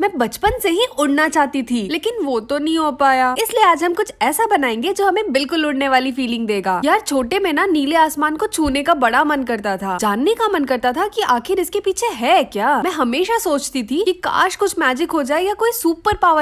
मैं बचपन से ही उड़ना चाहती थी लेकिन वो तो नहीं हो पाया इसलिए आज हम कुछ ऐसा बनाएंगे जो हमें बिल्कुल उड़ने वाली फीलिंग देगा यार छोटे में ना नीले आसमान को छूने का बड़ा मन करता था जानने का मन करता था कि आखिर इसके पीछे है क्या मैं हमेशा सोचती थी कि काश कुछ मैजिक हो जाए या कोई सुपर पावर